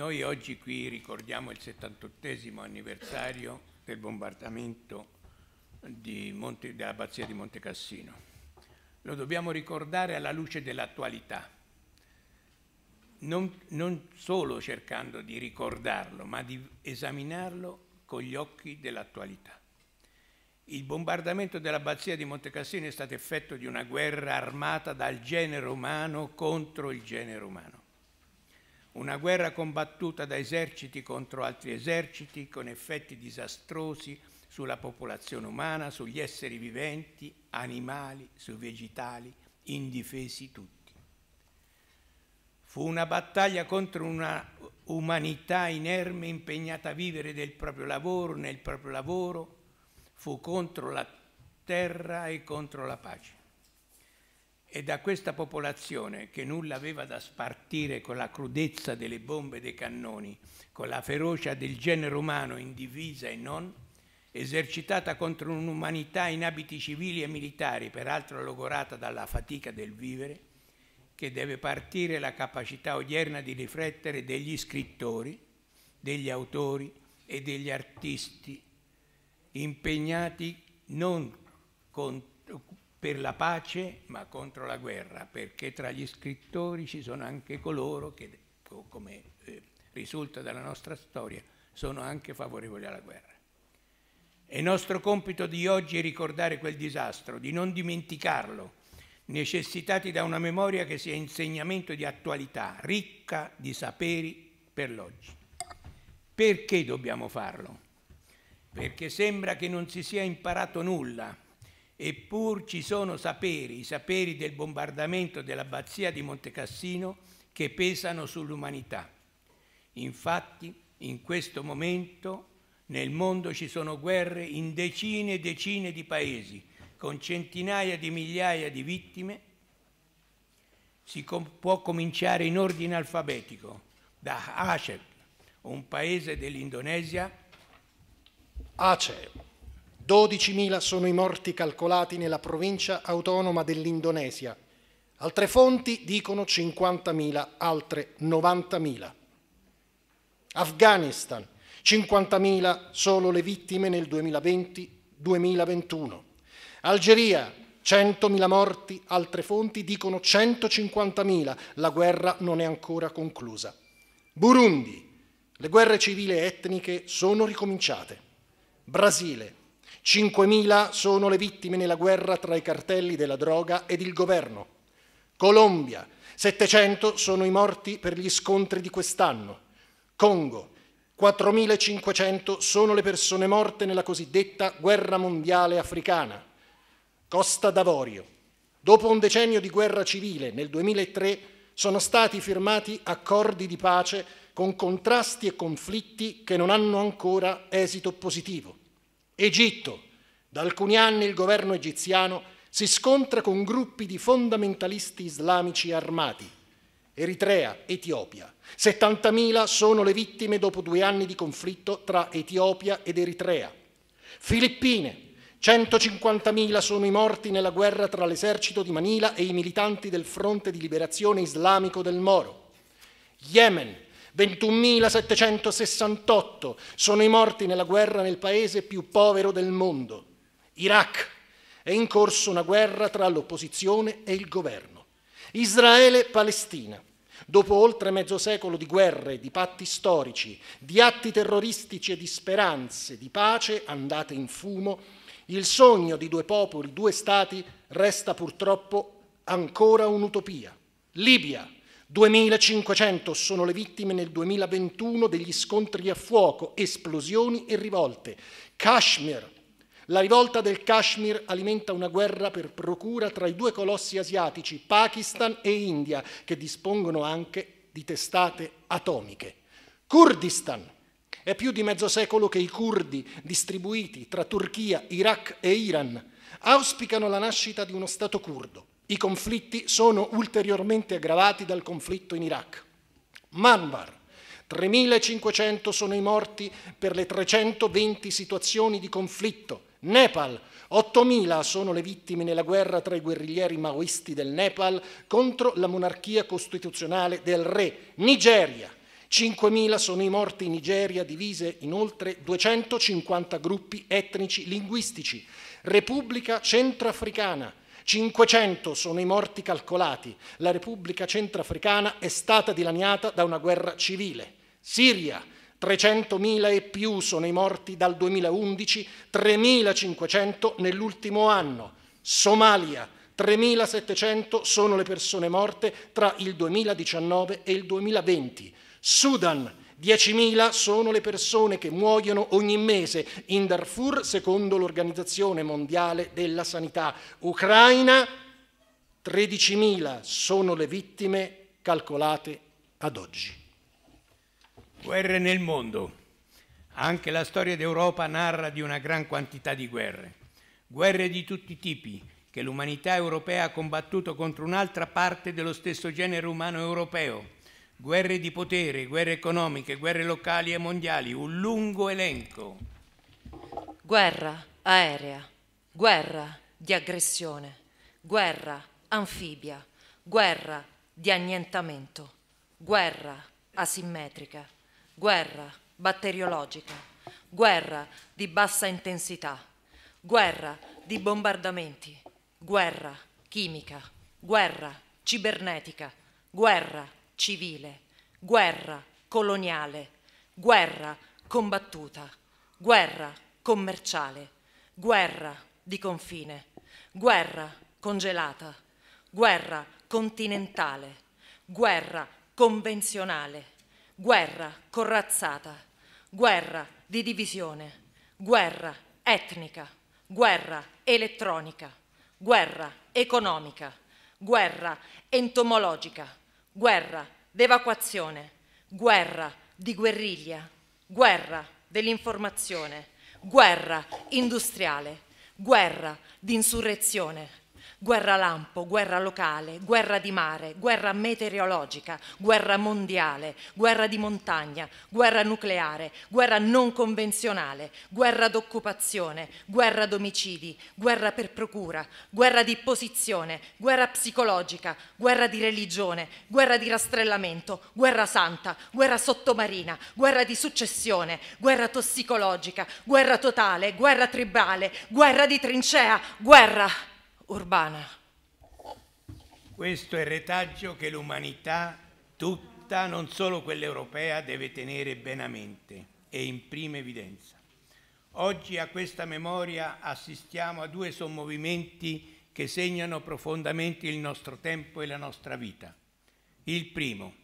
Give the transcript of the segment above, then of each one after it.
Noi oggi qui ricordiamo il 78 anniversario del bombardamento Monte, dell'abbazia di Monte Cassino. Lo dobbiamo ricordare alla luce dell'attualità, non, non solo cercando di ricordarlo, ma di esaminarlo con gli occhi dell'attualità. Il bombardamento dell'abbazia di Monte Cassino è stato effetto di una guerra armata dal genere umano contro il genere umano una guerra combattuta da eserciti contro altri eserciti con effetti disastrosi sulla popolazione umana, sugli esseri viventi, animali, sui vegetali, indifesi tutti. Fu una battaglia contro una umanità inerme impegnata a vivere del proprio lavoro, nel proprio lavoro, fu contro la terra e contro la pace e da questa popolazione che nulla aveva da spartire con la crudezza delle bombe e dei cannoni, con la ferocia del genere umano indivisa e non, esercitata contro un'umanità in abiti civili e militari, peraltro logorata dalla fatica del vivere, che deve partire la capacità odierna di riflettere degli scrittori, degli autori e degli artisti impegnati non contro per la pace ma contro la guerra, perché tra gli scrittori ci sono anche coloro che, come eh, risulta dalla nostra storia, sono anche favorevoli alla guerra. È nostro compito di oggi ricordare quel disastro, di non dimenticarlo, necessitati da una memoria che sia insegnamento di attualità, ricca di saperi per l'oggi. Perché dobbiamo farlo? Perché sembra che non si sia imparato nulla Eppur ci sono saperi, i saperi del bombardamento dell'abbazia di Montecassino, che pesano sull'umanità. Infatti, in questo momento nel mondo ci sono guerre in decine e decine di paesi, con centinaia di migliaia di vittime. Si com può cominciare in ordine alfabetico, da Aceh, un paese dell'Indonesia. Aceh. 12.000 sono i morti calcolati nella provincia autonoma dell'Indonesia. Altre fonti dicono 50.000, altre 90.000. Afghanistan, 50.000 solo le vittime nel 2020-2021. Algeria, 100.000 morti, altre fonti dicono 150.000, la guerra non è ancora conclusa. Burundi, le guerre civili e etniche sono ricominciate. Brasile, 5.000 sono le vittime nella guerra tra i cartelli della droga ed il governo. Colombia, 700 sono i morti per gli scontri di quest'anno. Congo, 4.500 sono le persone morte nella cosiddetta guerra mondiale africana. Costa d'Avorio, dopo un decennio di guerra civile, nel 2003 sono stati firmati accordi di pace con contrasti e conflitti che non hanno ancora esito positivo. Egitto. Da alcuni anni il governo egiziano si scontra con gruppi di fondamentalisti islamici armati. Eritrea, Etiopia. 70.000 sono le vittime dopo due anni di conflitto tra Etiopia ed Eritrea. Filippine. 150.000 sono i morti nella guerra tra l'esercito di Manila e i militanti del Fronte di Liberazione Islamico del Moro. Yemen. 21.768 sono i morti nella guerra nel paese più povero del mondo, Iraq. È in corso una guerra tra l'opposizione e il governo. Israele-Palestina. Dopo oltre mezzo secolo di guerre, di patti storici, di atti terroristici e di speranze di pace andate in fumo, il sogno di due popoli, due stati resta purtroppo ancora un'utopia. Libia, 2500 sono le vittime nel 2021 degli scontri a fuoco, esplosioni e rivolte. Kashmir. La rivolta del Kashmir alimenta una guerra per procura tra i due colossi asiatici, Pakistan e India, che dispongono anche di testate atomiche. Kurdistan. È più di mezzo secolo che i curdi, distribuiti tra Turchia, Iraq e Iran, auspicano la nascita di uno Stato curdo i conflitti sono ulteriormente aggravati dal conflitto in Iraq. Manbar, 3.500 sono i morti per le 320 situazioni di conflitto. Nepal, 8.000 sono le vittime nella guerra tra i guerriglieri maoisti del Nepal contro la monarchia costituzionale del re. Nigeria, 5.000 sono i morti in Nigeria, divise in oltre 250 gruppi etnici linguistici. Repubblica Centroafricana, 500 sono i morti calcolati. La Repubblica Centrafricana è stata dilaniata da una guerra civile. Siria, 300.000 e più sono i morti dal 2011, 3.500 nell'ultimo anno. Somalia, 3.700 sono le persone morte tra il 2019 e il 2020. Sudan, 10.000 sono le persone che muoiono ogni mese in Darfur secondo l'Organizzazione Mondiale della Sanità. Ucraina, 13.000 sono le vittime calcolate ad oggi. Guerre nel mondo. Anche la storia d'Europa narra di una gran quantità di guerre. Guerre di tutti i tipi che l'umanità europea ha combattuto contro un'altra parte dello stesso genere umano europeo guerre di potere, guerre economiche, guerre locali e mondiali, un lungo elenco. Guerra aerea, guerra di aggressione, guerra anfibia, guerra di annientamento, guerra asimmetrica, guerra batteriologica, guerra di bassa intensità, guerra di bombardamenti, guerra chimica, guerra cibernetica, guerra civile, guerra coloniale, guerra combattuta, guerra commerciale, guerra di confine, guerra congelata, guerra continentale, guerra convenzionale, guerra corazzata, guerra di divisione, guerra etnica, guerra elettronica, guerra economica, guerra entomologica, Guerra d'evacuazione, guerra di guerriglia, guerra dell'informazione, guerra industriale, guerra di insurrezione, Guerra lampo, guerra locale, guerra di mare, guerra meteorologica, guerra mondiale, guerra di montagna, guerra nucleare, guerra non convenzionale, guerra d'occupazione, guerra d'omicidi, guerra per procura, guerra di posizione, guerra psicologica, guerra di religione, guerra di rastrellamento, guerra santa, guerra sottomarina, guerra di successione, guerra tossicologica, guerra totale, guerra tribale, guerra di trincea, guerra urbana. Questo è il retaggio che l'umanità tutta, non solo quella europea, deve tenere ben a mente e in prima evidenza. Oggi a questa memoria assistiamo a due sommovimenti che segnano profondamente il nostro tempo e la nostra vita. Il primo,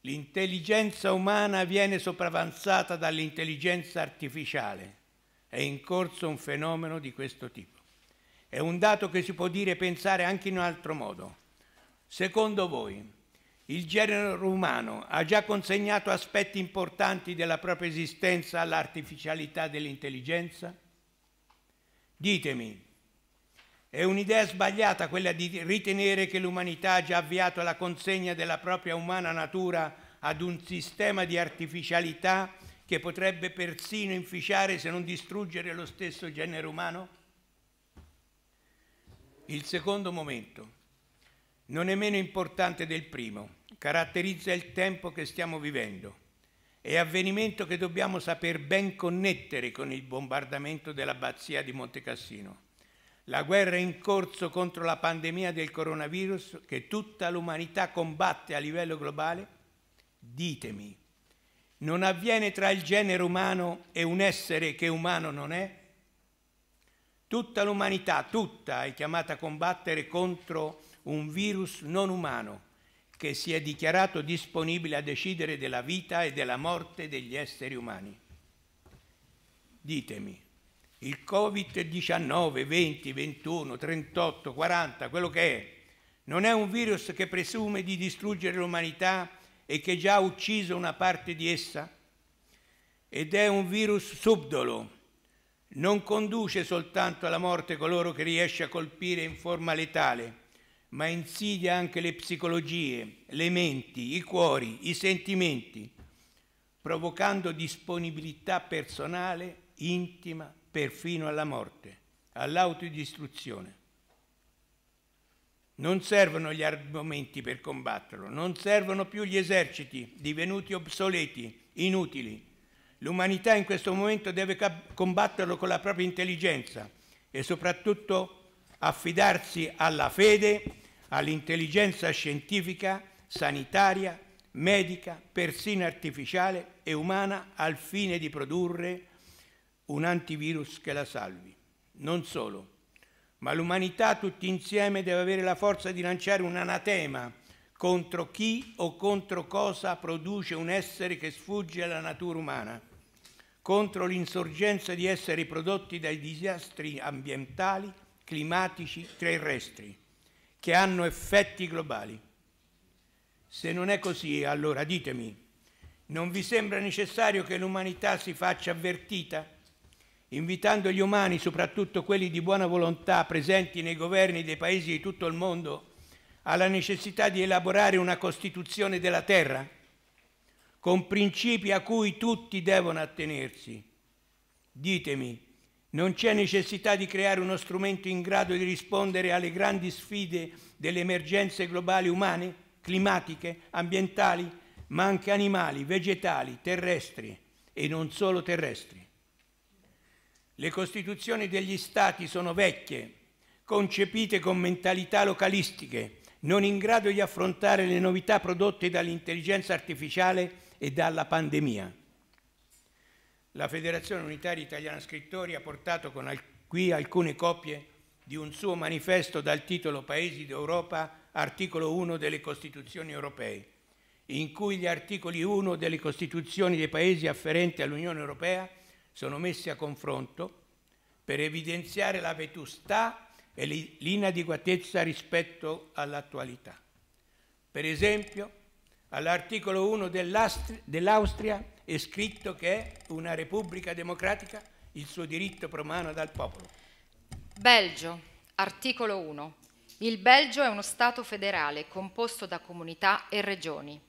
l'intelligenza umana viene sopravanzata dall'intelligenza artificiale. È in corso un fenomeno di questo tipo. È un dato che si può dire e pensare anche in un altro modo. Secondo voi, il genere umano ha già consegnato aspetti importanti della propria esistenza all'artificialità dell'intelligenza? Ditemi, è un'idea sbagliata quella di ritenere che l'umanità ha già avviato la consegna della propria umana natura ad un sistema di artificialità che potrebbe persino inficiare se non distruggere lo stesso genere umano? Il secondo momento, non è meno importante del primo, caratterizza il tempo che stiamo vivendo. È avvenimento che dobbiamo saper ben connettere con il bombardamento dell'abbazia di Montecassino. La guerra in corso contro la pandemia del coronavirus che tutta l'umanità combatte a livello globale? Ditemi, non avviene tra il genere umano e un essere che umano non è? Tutta l'umanità, tutta, è chiamata a combattere contro un virus non umano che si è dichiarato disponibile a decidere della vita e della morte degli esseri umani. Ditemi, il Covid-19, 20, 21, 38, 40, quello che è, non è un virus che presume di distruggere l'umanità e che già ha ucciso una parte di essa? Ed è un virus subdolo non conduce soltanto alla morte coloro che riesce a colpire in forma letale, ma insidia anche le psicologie, le menti, i cuori, i sentimenti, provocando disponibilità personale, intima, perfino alla morte, all'autodistruzione. Non servono gli armamenti per combatterlo, non servono più gli eserciti divenuti obsoleti, inutili L'umanità in questo momento deve combatterlo con la propria intelligenza e soprattutto affidarsi alla fede, all'intelligenza scientifica, sanitaria, medica, persino artificiale e umana al fine di produrre un antivirus che la salvi. Non solo, ma l'umanità tutti insieme deve avere la forza di lanciare un anatema contro chi o contro cosa produce un essere che sfugge alla natura umana contro l'insorgenza di esseri prodotti dai disastri ambientali, climatici, terrestri, che hanno effetti globali. Se non è così, allora ditemi, non vi sembra necessario che l'umanità si faccia avvertita, invitando gli umani, soprattutto quelli di buona volontà presenti nei governi dei paesi di tutto il mondo, alla necessità di elaborare una Costituzione della Terra? con principi a cui tutti devono attenersi. Ditemi, non c'è necessità di creare uno strumento in grado di rispondere alle grandi sfide delle emergenze globali umane, climatiche, ambientali, ma anche animali, vegetali, terrestri e non solo terrestri. Le costituzioni degli Stati sono vecchie, concepite con mentalità localistiche, non in grado di affrontare le novità prodotte dall'intelligenza artificiale e dalla pandemia. La Federazione Unitaria Italiana Scrittori ha portato al qui alcune copie di un suo manifesto dal titolo Paesi d'Europa, articolo 1 delle Costituzioni europee, in cui gli articoli 1 delle Costituzioni dei Paesi afferenti all'Unione europea sono messi a confronto per evidenziare la vetustà e l'inadeguatezza rispetto all'attualità. Per esempio, all'articolo 1 dell'Austria è scritto che è una repubblica democratica, il suo diritto promana dal popolo. Belgio, articolo 1. Il Belgio è uno Stato federale composto da comunità e regioni.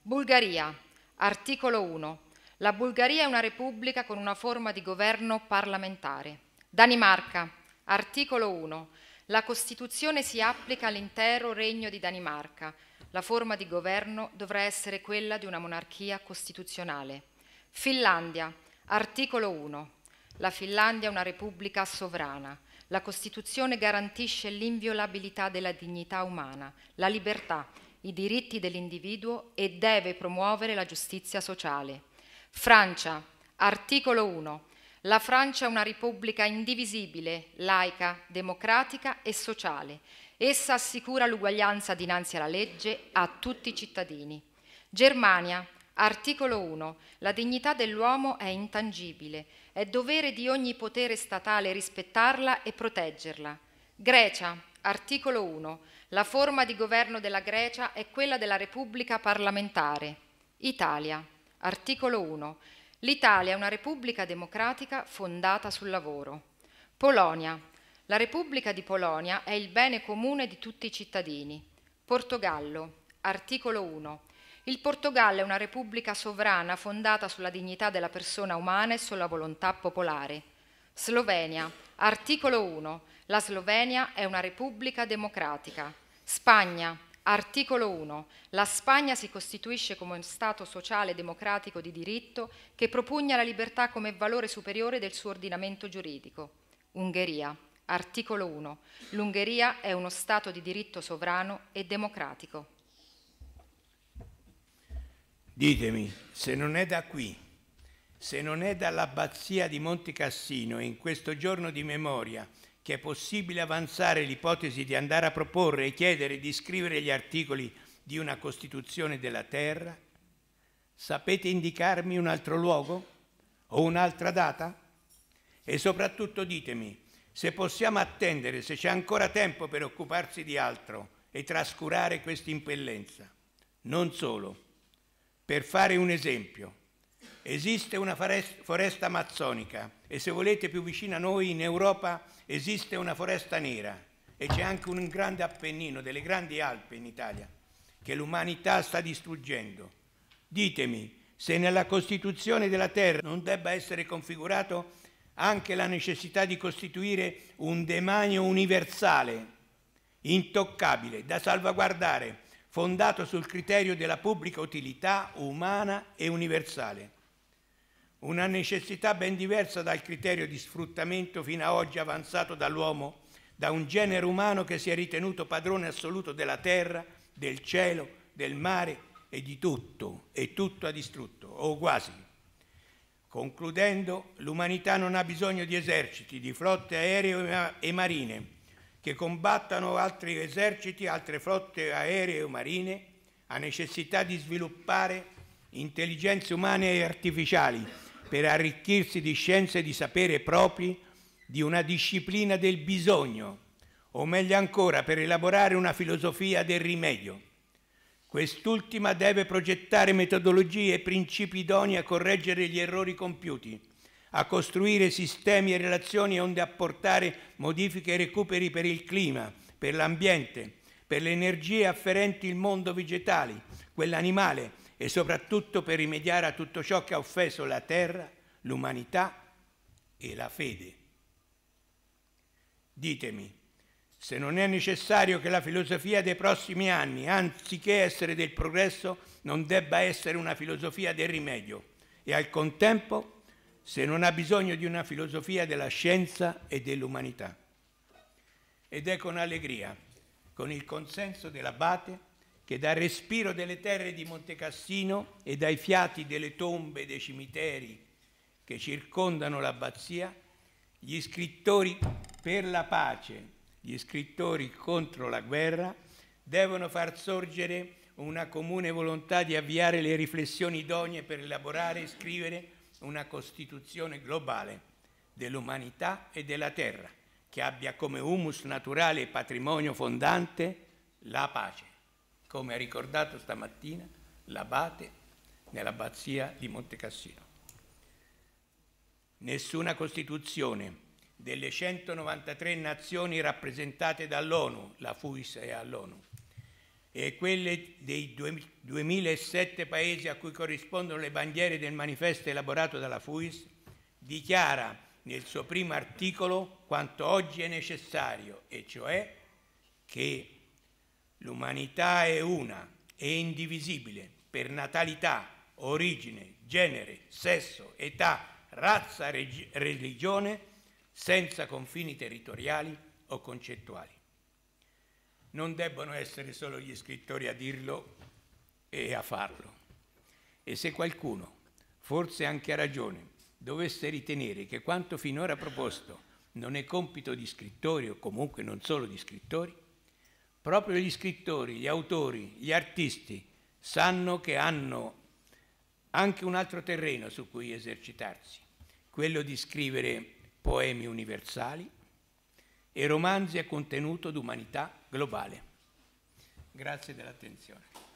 Bulgaria, articolo 1. La Bulgaria è una repubblica con una forma di governo parlamentare. Danimarca, articolo 1. La Costituzione si applica all'intero Regno di Danimarca, la forma di governo dovrà essere quella di una monarchia costituzionale. Finlandia, articolo 1. La Finlandia è una repubblica sovrana. La Costituzione garantisce l'inviolabilità della dignità umana, la libertà, i diritti dell'individuo e deve promuovere la giustizia sociale. Francia, articolo 1. La Francia è una repubblica indivisibile, laica, democratica e sociale Essa assicura l'uguaglianza dinanzi alla legge a tutti i cittadini. Germania, articolo 1. La dignità dell'uomo è intangibile. È dovere di ogni potere statale rispettarla e proteggerla. Grecia, articolo 1. La forma di governo della Grecia è quella della Repubblica parlamentare. Italia, articolo 1. L'Italia è una repubblica democratica fondata sul lavoro. Polonia, articolo 1. La Repubblica di Polonia è il bene comune di tutti i cittadini. Portogallo, articolo 1. Il Portogallo è una repubblica sovrana fondata sulla dignità della persona umana e sulla volontà popolare. Slovenia, articolo 1. La Slovenia è una repubblica democratica. Spagna, Articolo 1. La Spagna si costituisce come un Stato sociale democratico di diritto che propugna la libertà come valore superiore del suo ordinamento giuridico. Ungheria. Articolo 1. L'Ungheria è uno Stato di diritto sovrano e democratico. Ditemi, se non è da qui, se non è dall'abbazia di Monte Cassino in questo giorno di memoria che è possibile avanzare l'ipotesi di andare a proporre e chiedere di scrivere gli articoli di una Costituzione della Terra, sapete indicarmi un altro luogo o un'altra data? E soprattutto ditemi, se possiamo attendere, se c'è ancora tempo per occuparsi di altro e trascurare questa impellenza. Non solo. Per fare un esempio, esiste una foresta amazzonica e se volete più vicino a noi in Europa esiste una foresta nera e c'è anche un grande Appennino, delle grandi Alpi in Italia, che l'umanità sta distruggendo. Ditemi se nella Costituzione della Terra non debba essere configurato anche la necessità di costituire un demanio universale, intoccabile, da salvaguardare, fondato sul criterio della pubblica utilità umana e universale. Una necessità ben diversa dal criterio di sfruttamento fino ad oggi avanzato dall'uomo, da un genere umano che si è ritenuto padrone assoluto della terra, del cielo, del mare e di tutto, e tutto ha distrutto, o quasi. Concludendo, l'umanità non ha bisogno di eserciti, di flotte aeree e marine che combattano altri eserciti, altre flotte aeree o marine, ha necessità di sviluppare intelligenze umane e artificiali per arricchirsi di scienze e di sapere propri di una disciplina del bisogno, o meglio ancora per elaborare una filosofia del rimedio. Quest'ultima deve progettare metodologie e principi idonei a correggere gli errori compiuti, a costruire sistemi e relazioni onde apportare modifiche e recuperi per il clima, per l'ambiente, per le energie afferenti il mondo vegetale, quell'animale e soprattutto per rimediare a tutto ciò che ha offeso la terra, l'umanità e la fede. Ditemi, se non è necessario che la filosofia dei prossimi anni, anziché essere del progresso, non debba essere una filosofia del rimedio e al contempo se non ha bisogno di una filosofia della scienza e dell'umanità. Ed è con allegria, con il consenso dell'abate, che dal respiro delle terre di Montecassino e dai fiati delle tombe e dei cimiteri che circondano l'abbazia, gli scrittori per la pace gli scrittori contro la guerra devono far sorgere una comune volontà di avviare le riflessioni idonee per elaborare e scrivere una Costituzione globale dell'umanità e della terra, che abbia come humus naturale e patrimonio fondante la pace, come ha ricordato stamattina l'abate nell'abbazia di Montecassino. Nessuna Costituzione delle 193 nazioni rappresentate dall'ONU, la FUIS è all'ONU, e quelle dei 2007 paesi a cui corrispondono le bandiere del manifesto elaborato dalla FUIS, dichiara nel suo primo articolo quanto oggi è necessario, e cioè che l'umanità è una, è indivisibile per natalità, origine, genere, sesso, età, razza, religione, senza confini territoriali o concettuali. Non debbono essere solo gli scrittori a dirlo e a farlo. E se qualcuno, forse anche a ragione, dovesse ritenere che quanto finora proposto non è compito di scrittori o comunque non solo di scrittori, proprio gli scrittori, gli autori, gli artisti sanno che hanno anche un altro terreno su cui esercitarsi, quello di scrivere poemi universali e romanzi a contenuto d'umanità globale. Grazie dell'attenzione.